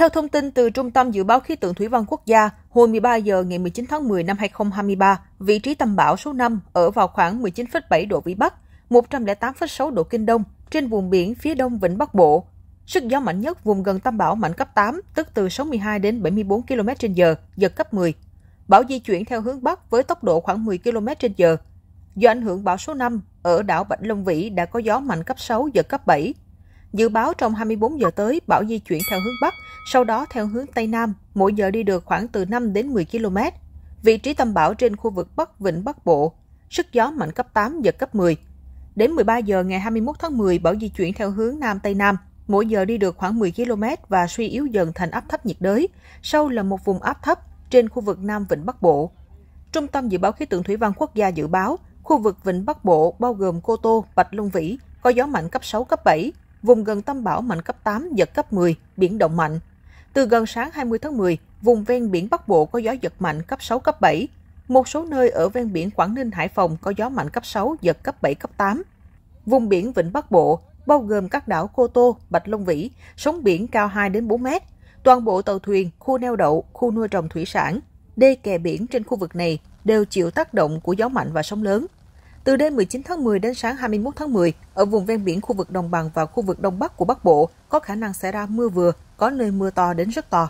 Theo thông tin từ Trung tâm Dự báo Khí tượng Thủy văn Quốc gia, hồi 13 giờ ngày 19 tháng 10 năm 2023, vị trí tâm bão số 5 ở vào khoảng 19,7 độ Vĩ Bắc, 108,6 độ Kinh Đông, trên vùng biển phía đông Vịnh Bắc Bộ. Sức gió mạnh nhất vùng gần tâm bão mạnh cấp 8, tức từ 62 đến 74 km h giật cấp 10. Bão di chuyển theo hướng Bắc với tốc độ khoảng 10 km h Do ảnh hưởng bão số 5, ở đảo Bạch Long Vĩ đã có gió mạnh cấp 6, giật cấp 7, Dự báo trong 24 giờ tới, bão di chuyển theo hướng Bắc, sau đó theo hướng Tây Nam, mỗi giờ đi được khoảng từ 5 đến 10 km. Vị trí tâm bão trên khu vực Bắc Vịnh Bắc Bộ, sức gió mạnh cấp 8, giật cấp 10. Đến 13 giờ ngày 21 tháng 10, bão di chuyển theo hướng Nam Tây Nam, mỗi giờ đi được khoảng 10 km và suy yếu dần thành áp thấp nhiệt đới, sau là một vùng áp thấp trên khu vực Nam Vịnh Bắc Bộ. Trung tâm Dự báo Khí tượng Thủy văn Quốc gia dự báo, khu vực Vịnh Bắc Bộ bao gồm Cô Tô, Bạch Long Vĩ có gió mạnh cấp 6, cấp 7, vùng gần tâm bão mạnh cấp 8, giật cấp 10, biển động mạnh. Từ gần sáng 20 tháng 10, vùng ven biển Bắc Bộ có gió giật mạnh cấp 6, cấp 7. Một số nơi ở ven biển Quảng Ninh, Hải Phòng có gió mạnh cấp 6, giật cấp 7, cấp 8. Vùng biển Vịnh Bắc Bộ, bao gồm các đảo Cô Tô, Bạch Long Vĩ, sóng biển cao 2 đến 4 mét. Toàn bộ tàu thuyền, khu neo đậu, khu nuôi trồng thủy sản, đê kè biển trên khu vực này đều chịu tác động của gió mạnh và sóng lớn. Từ đêm 19 tháng 10 đến sáng 21 tháng 10, ở vùng ven biển khu vực đồng bằng và khu vực đông bắc của Bắc Bộ có khả năng xảy ra mưa vừa, có nơi mưa to đến rất to.